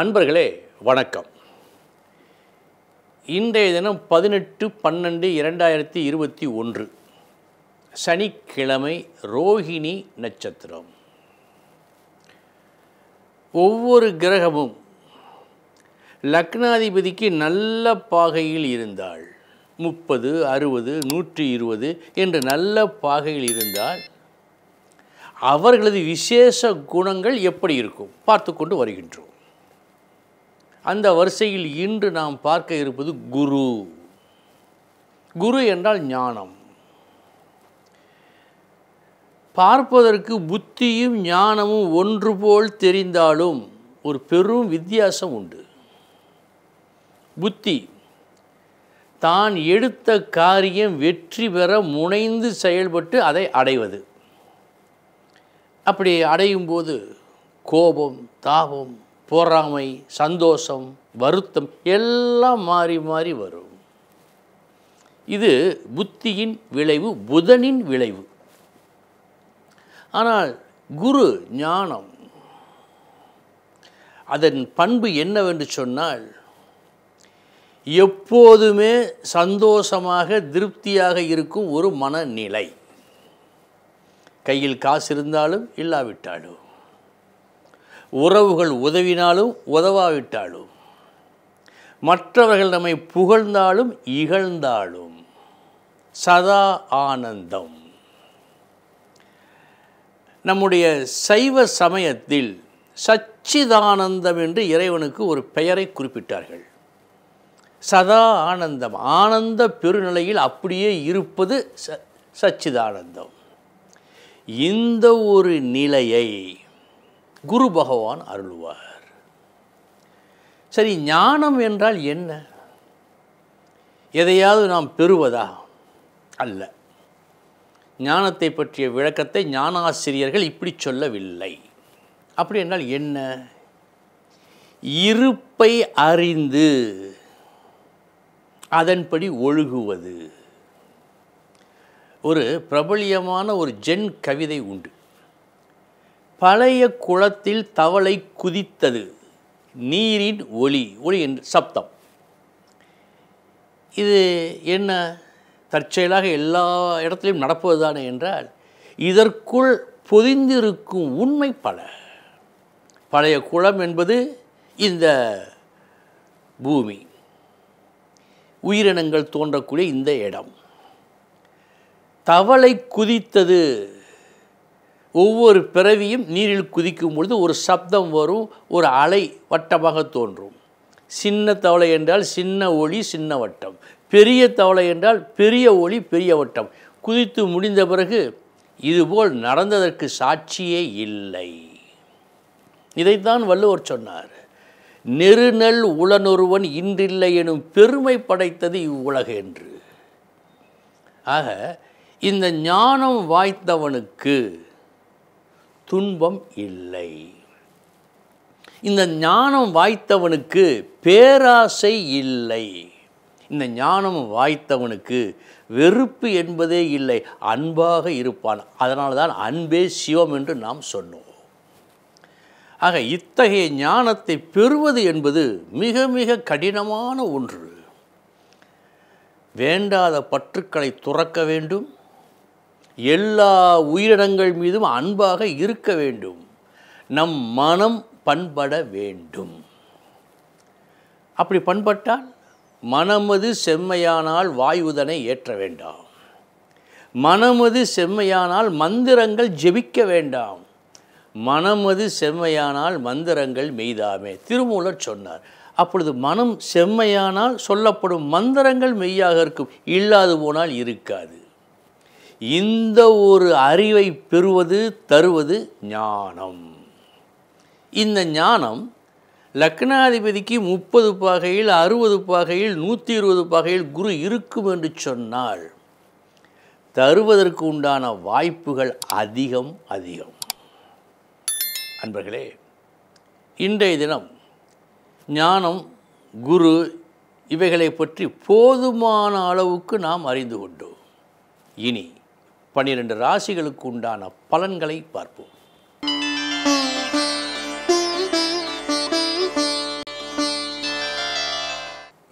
அன்பர்களே வணக்கம் இன்றைய தினம் பதினெட்டு பன்னெண்டு இரண்டாயிரத்தி இருபத்தி ஒன்று சனிக்கிழமை ரோஹிணி நட்சத்திரம் ஒவ்வொரு கிரகமும் லக்னாதிபதிக்கு நல்ல பாகையில் இருந்தால் முப்பது அறுபது நூற்றி இருபது என்று நல்ல பாகையில் இருந்தால் அவர்களது விசேஷ குணங்கள் எப்படி இருக்கும் பார்த்து கொண்டு வருகின்றோம் அந்த வரிசையில் இன்று நாம் பார்க்க இருப்பது குரு குரு என்றால் ஞானம் பார்ப்பதற்கு புத்தியும் ஞானமும் ஒன்று போல் தெரிந்தாலும் ஒரு பெரும் வித்தியாசம் உண்டு புத்தி தான் எடுத்த காரியம் வெற்றி பெற முனைந்து செயல்பட்டு அதை அடைவது அப்படி அடையும் போது கோபம் தாபம் பொறாமை சந்தோஷம் வருத்தம் எல்லாம் மாறி மாறி வரும் இது புத்தியின் விளைவு புதனின் விளைவு ஆனால் குரு ஞானம் அதன் பண்பு என்னவென்று சொன்னால் எப்போதுமே சந்தோஷமாக திருப்தியாக இருக்கும் ஒரு மனநிலை கையில் காசு இருந்தாலும் இல்லாவிட்டாலும் உறவுகள் உதவினாலும் உதவாவிட்டாலும் மற்றவர்கள் நம்மை புகழ்ந்தாலும் இகழ்ந்தாலும் சதா ஆனந்தம் நம்முடைய சைவ சமயத்தில் சச்சிதானந்தம் என்று இறைவனுக்கு ஒரு பெயரை குறிப்பிட்டார்கள் சதா ஆனந்தம் ஆனந்த பெருநிலையில் அப்படியே இருப்பது ச சச்சிதானந்தம் இந்த ஒரு நிலையை குரு பகவான் அருள்வார் சரி ஞானம் என்றால் என்ன எதையாவது நாம் பெறுவதா அல்ல ஞானத்தை பற்றிய விளக்கத்தை ஞானாசிரியர்கள் இப்படி சொல்லவில்லை அப்படி என்றால் என்ன இருப்பை அறிந்து அதன்படி ஒழுகுவது ஒரு பிரபலியமான ஒரு ஜென் கவிதை உண்டு பழைய குளத்தில் தவளை குதித்தது நீரின் ஒளி ஒளி என்று சப்தம் இது என்ன தற்செயலாக எல்லா இடத்துலையும் நடப்பது தானே என்றால் இதற்குள் பொதிந்திருக்கும் உண்மை பல பழைய குளம் என்பது இந்த பூமி உயிரினங்கள் தோன்றக்கூடிய இந்த இடம் தவளை குதித்தது ஒவ்வொரு பிறவியும் நீரில் குதிக்கும் பொழுது ஒரு சப்தம் வரும் ஒரு அலை வட்டமாக தோன்றும் சின்ன தவளை என்றால் சின்ன ஒளி சின்ன வட்டம் பெரிய தவளை என்றால் பெரிய ஒளி பெரிய வட்டம் குதித்து முடிந்த பிறகு இதுபோல் நடந்ததற்கு சாட்சியே இல்லை இதைத்தான் வள்ளுவர் சொன்னார் நெருநல் உளனொருவன் இன்றில்லை எனும் பெருமை படைத்தது இவ்வுலக என்று ஆக இந்த ஞானம் வாய்த்தவனுக்கு துன்பம் இல்லை இந்த ஞானம் வாய்த்தவனுக்கு பேராசை இல்லை இந்த ஞானம் வாய்த்தவனுக்கு வெறுப்பு என்பதே இல்லை அன்பாக இருப்பான் அதனால தான் அன்பே சிவம் என்று நாம் சொன்னோம் ஆக இத்தகைய ஞானத்தை பெறுவது என்பது மிக மிக கடினமான ஒன்று வேண்டாத பற்றுக்களை துறக்க வேண்டும் எல்லா உயிரினங்கள் மீதும் அன்பாக இருக்க வேண்டும் நம் மனம் பண்பட வேண்டும் அப்படி பண்பட்டால் மனமது செம்மையானால் வாயுதனை ஏற்ற வேண்டாம் மனமது செம்மையானால் மந்திரங்கள் ஜெபிக்க வேண்டாம் மனமது செம்மையானால் மந்திரங்கள் மெய்தாமே திருமூலர் சொன்னார் அப்பொழுது மனம் செம்மையானால் சொல்லப்படும் மந்திரங்கள் மெய்யாக இருக்கும் இல்லாது போனால் இருக்காது இந்த ஒரு அறிவை பெறுவது தருவது ஞானம் இந்த ஞானம் லக்னாதிபதிக்கு முப்பது பாகையில் அறுபது பாகையில் நூற்றி இருபது பாகையில் குரு இருக்கும் என்று சொன்னால் தருவதற்கு உண்டான வாய்ப்புகள் அதிகம் அதிகம் அன்பர்களே இன்றைய தினம் ஞானம் குரு இவைகளை பற்றி போதுமான அளவுக்கு நாம் அறிந்து கொண்டோம் இனி பன்னிரண்டு ராசிகளுக்கு உண்டான பலன்களை பார்ப்போம்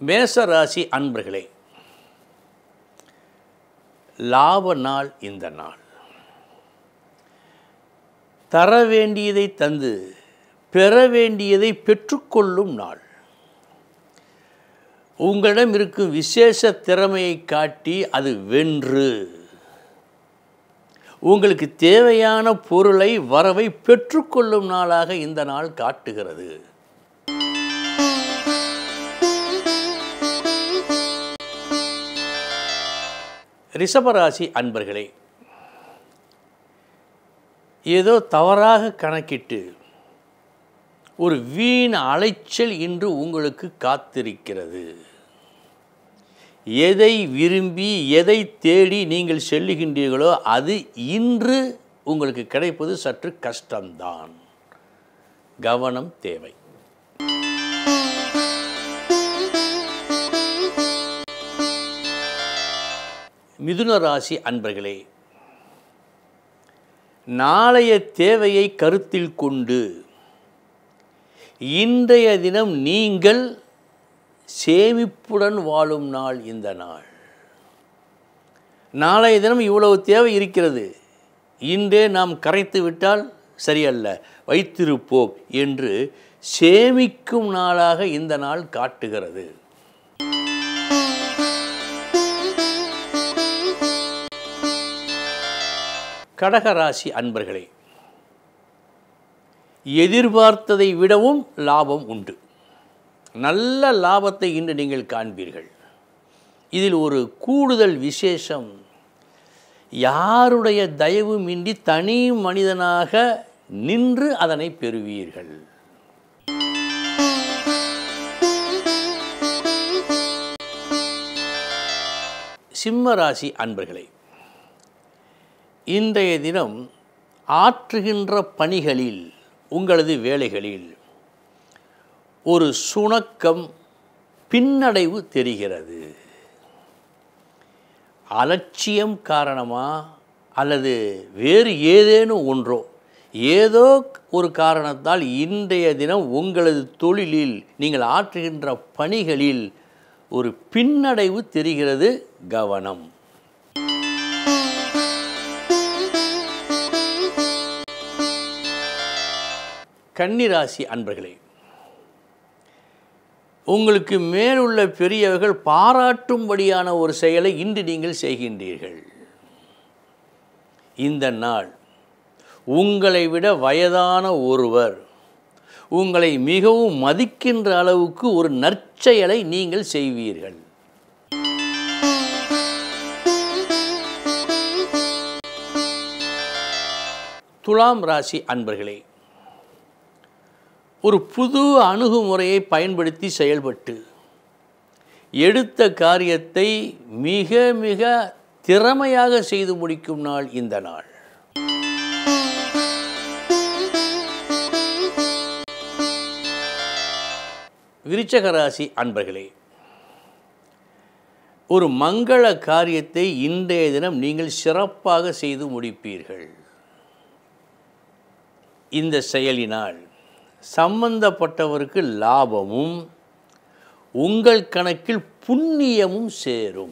மேச ராசி அன்பர்களே லாப நாள் இந்த நாள் தர வேண்டியதை தந்து பெற வேண்டியதை பெற்றுக்கொள்ளும் நாள் உங்களிடம் இருக்கும் விசேஷ திறமையை காட்டி அது வென்று உங்களுக்கு தேவையான பொருளை வரவை பெற்றுக்கொள்ளும் நாளாக இந்த நாள் காட்டுகிறது ரிஷபராசி அன்பர்களே ஏதோ தவறாக கணக்கிட்டு ஒரு வீண் அலைச்சல் இன்று உங்களுக்கு காத்திருக்கிறது எதை விரும்பி எதை தேடி நீங்கள் செல்லுகின்றீர்களோ அது இன்று உங்களுக்கு கிடைப்பது சற்று கஷ்டம்தான் கவனம் தேவை மிதுன ராசி அன்பர்களே நாளைய தேவையை கருத்தில் கொண்டு இன்றைய தினம் நீங்கள் சேமிப்புடன் வாழும் நாள் இந்த நாள் நாளைய தினம் இவ்வளவு தேவை இருக்கிறது இன்றே நாம் கரைத்து விட்டால் சரியல்ல வைத்திருப்போம் என்று சேமிக்கும் நாளாக இந்த நாள் காட்டுகிறது கடகராசி அன்பர்களே எதிர்பார்த்ததை விடவும் லாபம் உண்டு நல்ல லாபத்தை இன்று நீங்கள் காண்பீர்கள் இதில் ஒரு கூடுதல் விசேஷம் யாருடைய தயவுமின்றி தனி மனிதனாக நின்று அதனை பெறுவீர்கள் சிம்மராசி அன்பர்களே இன்றைய தினம் ஆற்றுகின்ற பணிகளில் உங்களது வேலைகளில் ஒரு சுணக்கம் பின்னடைவு தெரிகிறது அலட்சியம் காரணமாக அல்லது வேறு ஏதேனும் ஒன்றோ ஏதோ ஒரு காரணத்தால் இன்றைய தினம் உங்களது தொழிலில் நீங்கள் ஆற்றுகின்ற பணிகளில் ஒரு பின்னடைவு தெரிகிறது கவனம் கன்னிராசி அன்பர்களே உங்களுக்கு மேலுள்ள பெரியவர்கள் பாராட்டும்படியான ஒரு செயலை இன்று நீங்கள் செய்கின்றீர்கள் இந்த நாள் உங்களை விட வயதான ஒருவர் உங்களை மிகவும் மதிக்கின்ற அளவுக்கு ஒரு நற்செயலை நீங்கள் செய்வீர்கள் துலாம் ராசி அன்பர்களே ஒரு புது அணுகுமுறையை பயன்படுத்தி செயல்பட்டு எடுத்த காரியத்தை மிக மிக திறமையாக செய்து முடிக்கும் நாள் இந்த நாள் விருச்சகராசி அன்பர்களே ஒரு மங்கள காரியத்தை இன்றைய தினம் நீங்கள் சிறப்பாக செய்து முடிப்பீர்கள் இந்த செயலினால் சம்பந்தப்பட்டவருக்கு லாபமும் உங்கள் கணக்கில் புண்ணியமும் சேரும்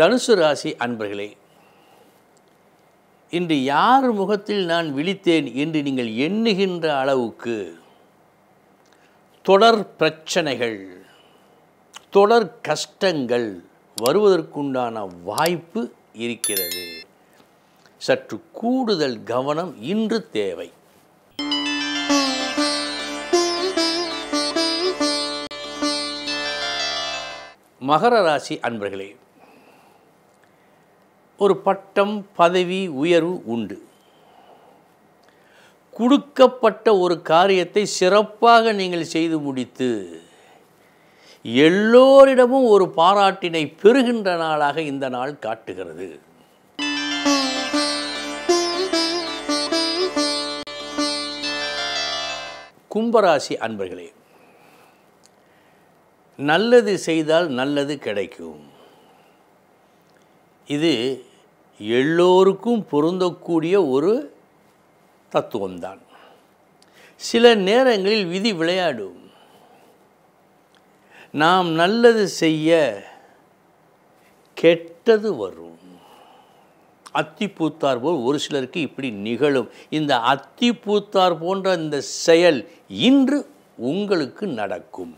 தனுசு ராசி அன்பர்களே இன்று யார் முகத்தில் நான் விழித்தேன் என்று நீங்கள் எண்ணுகின்ற அளவுக்கு தொடர் பிரச்சனைகள் தொடர் கஷ்டங்கள் வருவதற்குண்டான வாய்ப்பு இருக்கிறது சற்று கூடுதல் கவனம் இன்று தேவை மகர ராசி அன்பர்களே ஒரு பட்டம் பதவி உயர்வு உண்டு கொடுக்கப்பட்ட ஒரு காரியத்தை சிறப்பாக நீங்கள் செய்து முடித்து எல்லோரிடமும் ஒரு பாராட்டினை பெறுகின்ற நாளாக இந்த நாள் காட்டுகிறது கும்பராசி அன்பர்களே நல்லது செய்தால் நல்லது கிடைக்கும் இது எல்லோருக்கும் பொருந்தக்கூடிய ஒரு தத்துவம்தான் சில நேரங்களில் விதி விளையாடும் நாம் நல்லது செய்ய கெட்டது வரும் அத்தி பூத்தார் போல் ஒரு சிலருக்கு இப்படி நிகழும் இந்த அத்தி பூத்தார் போன்ற இந்த செயல் இன்று உங்களுக்கு நடக்கும்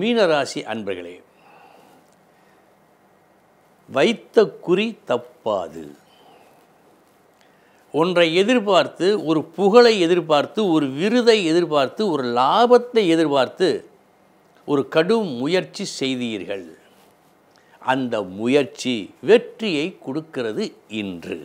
மீனராசி அன்பர்களே வைத்த குறி தப்பாது ஒன்றை எதிர்பார்த்து ஒரு புகழை எதிர்பார்த்து ஒரு விருதை எதிர்பார்த்து ஒரு லாபத்தை எதிர்பார்த்து ஒரு கடும் முயற்சி செய்தீர்கள் அந்த முயற்சி வெற்றியை கொடுக்கிறது இன்று